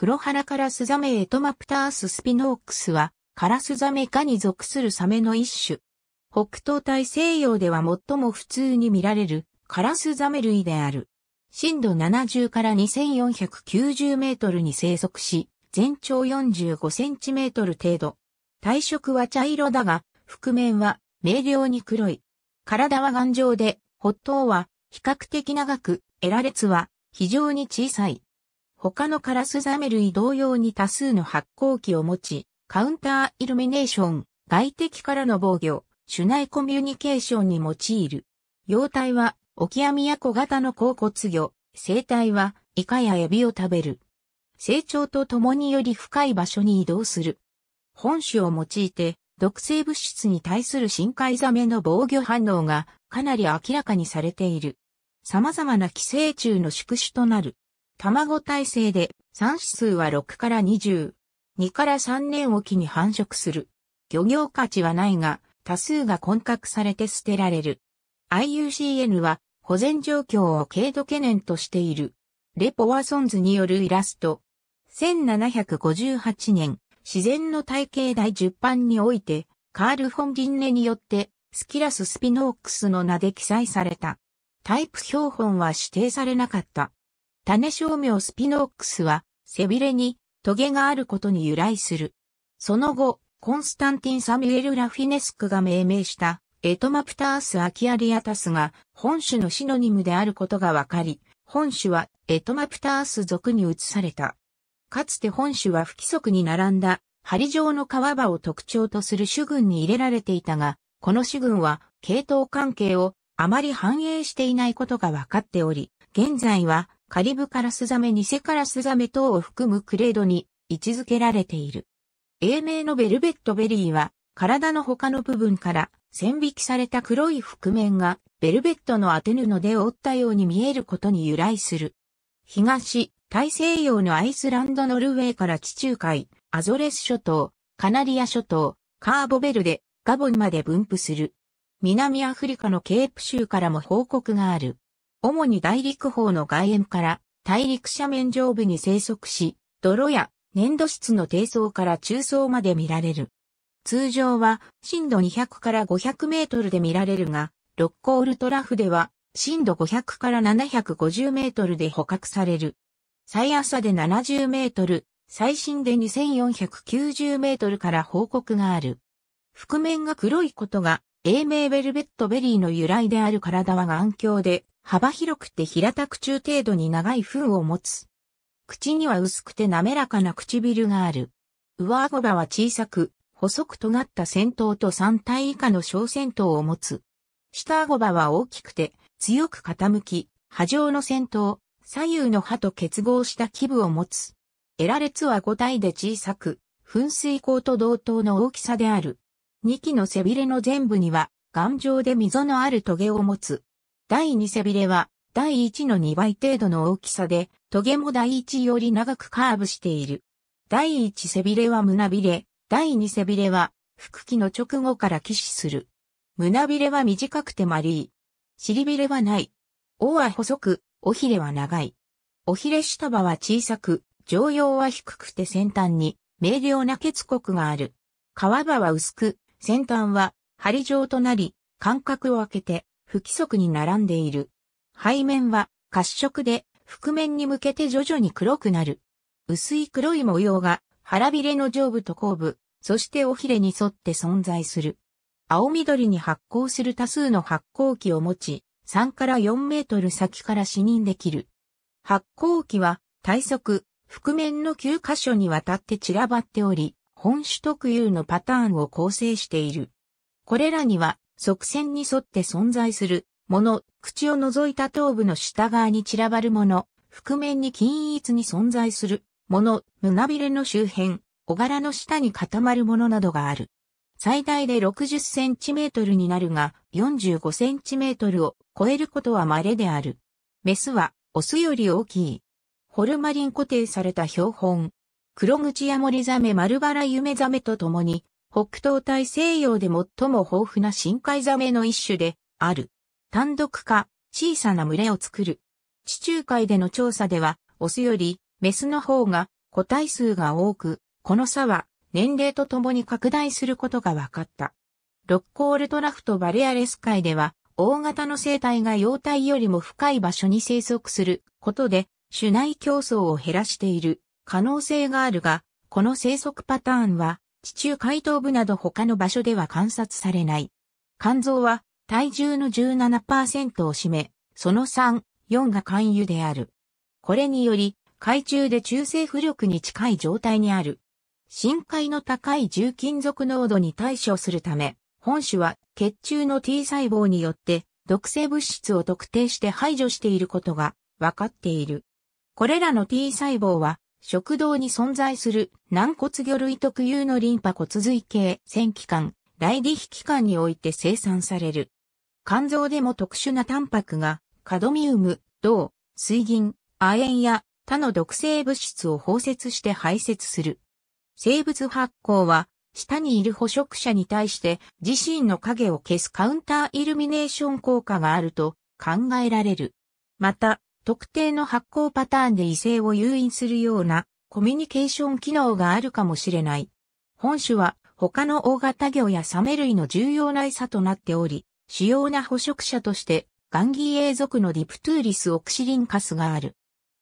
黒原カラスザメエトマプターススピノークスは、カラスザメ科に属するサメの一種。北東大西洋では最も普通に見られるカラスザメ類である。深度70から2490メートルに生息し、全長45センチメートル程度。体色は茶色だが、覆面は明瞭に黒い。体は頑丈で、発頭は比較的長く、エラ列は非常に小さい。他のカラスザメ類同様に多数の発光器を持ち、カウンターイルミネーション、外敵からの防御、主内コミュニケーションに用いる。幼体は、オキアミや小型の甲骨魚、生体は、イカやエビを食べる。成長とともにより深い場所に移動する。本種を用いて、毒性物質に対する深海ザメの防御反応がかなり明らかにされている。様々な寄生虫の宿主となる。卵体制で産子数は6から20、2から3年おきに繁殖する。漁業価値はないが、多数が混獲されて捨てられる。IUCN は保全状況を軽度懸念としている。レポワソンズによるイラスト。1758年、自然の体系第10版において、カール・フォン・ギンネによって、スキラス・スピノークスの名で記載された。タイプ標本は指定されなかった。種照名スピノックスは、背びれに、トゲがあることに由来する。その後、コンスタンティン・サミュエル・ラフィネスクが命名した、エトマプタース・アキアリアタスが、本種のシノニムであることがわかり、本種は、エトマプタース属に移された。かつて本種は不規則に並んだ、針状の川場を特徴とする種群に入れられていたが、この種群は、系統関係をあまり反映していないことが分かっており、現在はカリブカラスザメニセカラスザメ等を含むクレードに位置づけられている。英名のベルベットベリーは体の他の部分から線引きされた黒い覆面がベルベットの当て布で折ったように見えることに由来する。東、大西洋のアイスランドノルウェーから地中海、アゾレス諸島、カナリア諸島、カーボベルデ、ガボンまで分布する。南アフリカのケープ州からも報告がある。主に大陸方の外縁から大陸斜面上部に生息し、泥や粘土質の低層から中層まで見られる。通常は深度200から500メートルで見られるが、六甲ウルトラフでは深度500から750メートルで捕獲される。最朝で70メートル、最深で2490メートルから報告がある。覆面が黒いことが、英名ベルベットベリーの由来である体は眼鏡で、幅広くて平たく中程度に長い糞を持つ。口には薄くて滑らかな唇がある。上顎歯は小さく、細く尖った先頭と3体以下の小先頭を持つ。下顎歯は大きくて、強く傾き、波状の先頭、左右の歯と結合した基部を持つ。エラ列は5体で小さく、噴水口と同等の大きさである。2機の背びれの全部には、頑丈で溝のある棘を持つ。第2背びれは、第1の2倍程度の大きさで、トゲも第1より長くカーブしている。第1背びれは胸びれ、第2背びれは、腹期の直後から起死する。胸びれは短くて丸い。尻びれはない。尾は細く、尾ひれは長い。尾ひれ下場は小さく、常用は低くて先端に、明瞭な血骨がある。皮場は薄く、先端は針状となり、間隔を空けて、不規則に並んでいる。背面は褐色で、覆面に向けて徐々に黒くなる。薄い黒い模様が腹びれの上部と後部、そして尾ひれに沿って存在する。青緑に発光する多数の発光器を持ち、3から4メートル先から視認できる。発光器は体側、覆面の9箇所にわたって散らばっており、本種特有のパターンを構成している。これらには側線に沿って存在するもの、口を除いた頭部の下側に散らばるもの、覆面に均一に存在するもの、胸びれの周辺、小柄の下に固まるものなどがある。最大で60センチメートルになるが、45センチメートルを超えることは稀である。メスは、オスより大きい。ホルマリン固定された標本。黒口や森ザメ丸バラ夢ザメと共に、北東大西洋で最も豊富な深海ザメの一種である。単独化、小さな群れを作る。地中海での調査では、オスよりメスの方が個体数が多く、この差は年齢とともに拡大することが分かった。ロッコールトラフトバレアレス海では、大型の生態が幼体よりも深い場所に生息することで、種内競争を減らしている可能性があるが、この生息パターンは地中海東部など他の場所では観察されない。肝臓は体重の17%を占め、その3、4が肝油である。これにより、海中で中性浮力に近い状態にある。深海の高い重金属濃度に対処するため、本種は血中の T 細胞によって毒性物質を特定して排除していることが分かっている。これらの T 細胞は食道に存在する軟骨魚類特有のリンパ骨髄系、腺器官、大離皮器官において生産される。肝臓でも特殊なタンパクが、カドミウム、銅、水銀、亜鉛や他の毒性物質を包摂して排泄する。生物発光は、下にいる捕食者に対して自身の影を消すカウンターイルミネーション効果があると考えられる。また、特定の発行パターンで異性を誘引するようなコミュニケーション機能があるかもしれない。本種は他の大型魚やサメ類の重要な餌となっており、主要な捕食者としてガンギーエ属のディプトゥーリスオクシリンカスがある。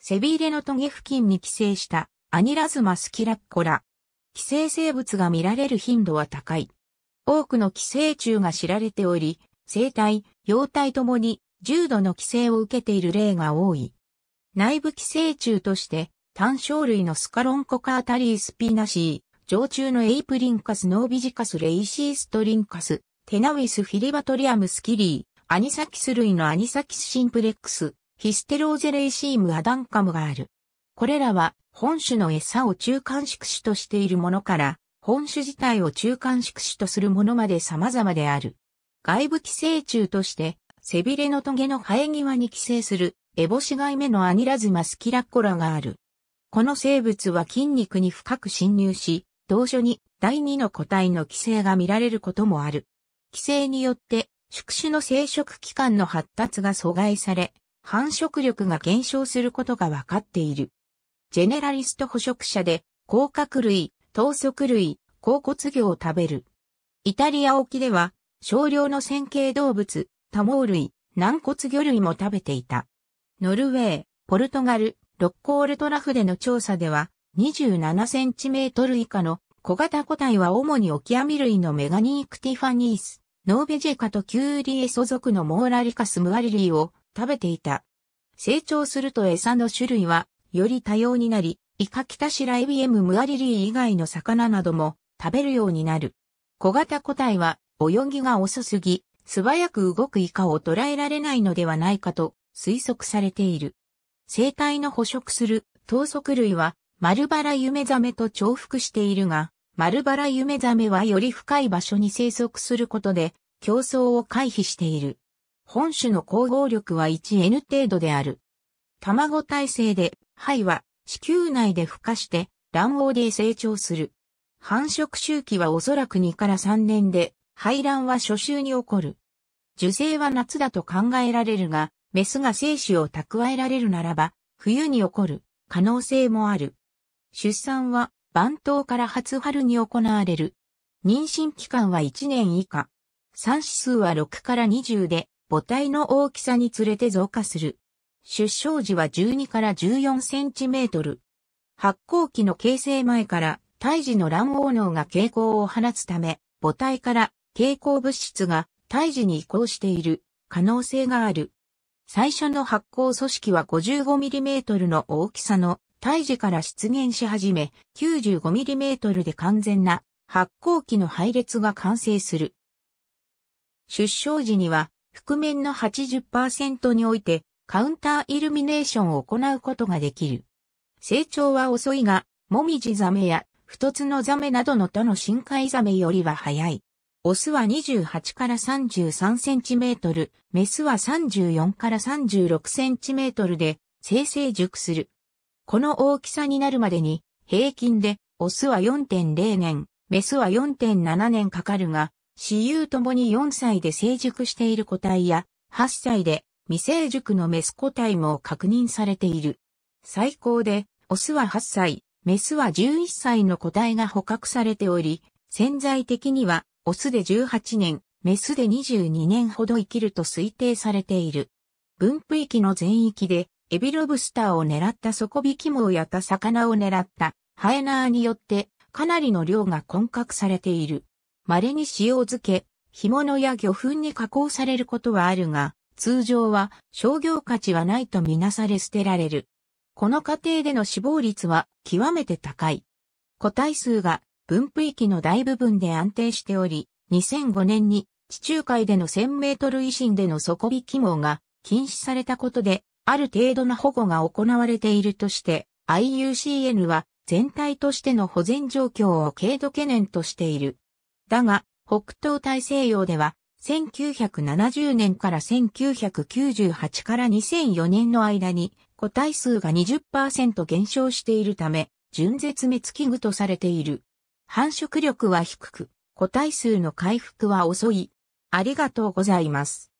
背びれのトゲ付近に寄生したアニラズマスキラッコラ。寄生生物が見られる頻度は高い。多くの寄生虫が知られており、生態、幼体ともに重度の規制を受けている例が多い。内部寄生虫として、単生類のスカロンコカータリースピナシー、常虫のエイプリンカスノービジカスレイシーストリンカス、テナウィスフィリバトリアムスキリー、アニサキス類のアニサキスシンプレックス、ヒステローゼレイシームアダンカムがある。これらは本種の餌を中間宿主としているものから、本種自体を中間宿主とするものまで様々である。外部寄生虫として背びれの棘の生え際に寄生する、エボシガイメのアニラズマスキラッコラがある。この生物は筋肉に深く侵入し、同所に第二の個体の寄生が見られることもある。寄生によって、宿主の生殖器官の発達が阻害され、繁殖力が減少することが分かっている。ジェネラリスト捕食者で、甲殻類、頭足類、甲骨魚を食べる。イタリア沖では、少量の線形動物、多毛類、軟骨魚類も食べていた。ノルウェー、ポルトガル、ロッコールトラフでの調査では、27センチメートル以下の小型個体は主にオキアミ類のメガニークティファニース、ノーベジェカとキューリエソ属のモーラリカスムアリリーを食べていた。成長すると餌の種類はより多様になり、イカキタシライビエムムアリリー以外の魚なども食べるようになる。小型個体は泳ぎが遅すぎ、素早く動くイカを捉えられないのではないかと推測されている。生態の捕食する頭足類は丸バラユメザメと重複しているが、丸バラユメザメはより深い場所に生息することで競争を回避している。本種の光合力は 1N 程度である。卵体制で、肺は子宮内で孵化して卵黄で成長する。繁殖周期はおそらく2から3年で排卵は初秋に起こる。受精は夏だと考えられるが、メスが精子を蓄えられるならば、冬に起こる可能性もある。出産は晩冬から初春に行われる。妊娠期間は1年以下。産子数は6から20で、母体の大きさにつれて増加する。出生時は12から14センチメートル。発酵期の形成前から胎児の卵黄脳が傾向を放つため、母体から蛍光物質が胎児に移行している可能性がある。最初の発光組織は 55mm の大きさの胎児から出現し始め、95mm で完全な発光器の配列が完成する。出生時には、覆面の80%において、カウンターイルミネーションを行うことができる。成長は遅いが、もみじザメや、不つのザメなどの他の深海ザメよりは早い。オスは28から33センチメートル、メスは34から36センチメートルで生成熟する。この大きさになるまでに平均でオスは4.0年、メスは4.7年かかるが、雌雄ともに4歳で成熟している個体や8歳で未成熟のメス個体も確認されている。最高でオスは8歳、メスは11歳の個体が捕獲されており、潜在的にはオスで18年、メスで22年ほど生きると推定されている。分布域の全域で、エビロブスターを狙った底引き網やた魚を狙ったハエナーによってかなりの量が混獲されている。稀に塩漬け、干物や魚粉に加工されることはあるが、通常は商業価値はないとみなされ捨てられる。この過程での死亡率は極めて高い。個体数が分布域の大部分で安定しており、2005年に地中海での1000メートル維新での底引き網が禁止されたことで、ある程度の保護が行われているとして、IUCN は全体としての保全状況を軽度懸念としている。だが、北東大西洋では、1970年から1998から2004年の間に、個体数が20%減少しているため、準絶滅危惧とされている。繁殖力は低く、個体数の回復は遅い。ありがとうございます。